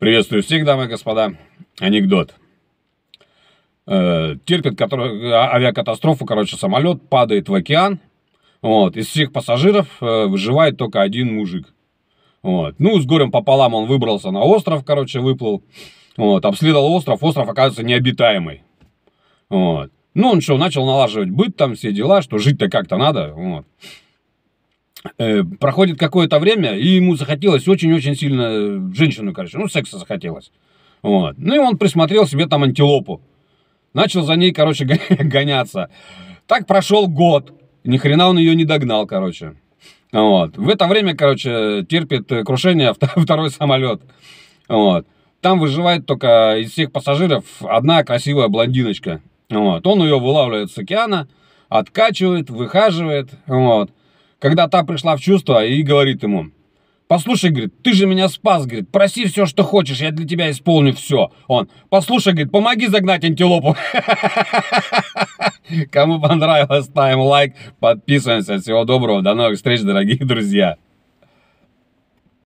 Приветствую всех, дамы и господа. Анекдот. Э, терпит который, а, авиакатастрофу, короче, самолет падает в океан. Вот, из всех пассажиров э, выживает только один мужик. Вот. Ну, с горем пополам он выбрался на остров, короче, выплыл. Вот, обследовал остров, остров оказывается необитаемый. Вот. Ну, он что, начал налаживать быт там, все дела, что жить-то как-то надо. Вот. Э, проходит какое-то время, и ему захотелось очень-очень сильно э, женщину, короче, ну, секса захотелось. Вот. Ну, и он присмотрел себе там антилопу. Начал за ней, короче, гоняться. Так прошел год. Ни хрена он ее не догнал, короче. Вот. В это время, короче, терпит э, крушение второй самолет. Вот. Там выживает только из всех пассажиров одна красивая блондиночка. Вот. Он ее вылавливает с океана, откачивает, выхаживает. Вот когда та пришла в чувство и говорит ему, «Послушай, говорит, ты же меня спас, говорит, проси все, что хочешь, я для тебя исполню все». Он, «Послушай, говорит, помоги загнать антилопу». Кому понравилось, ставим лайк, подписываемся. Всего доброго, до новых встреч, дорогие друзья.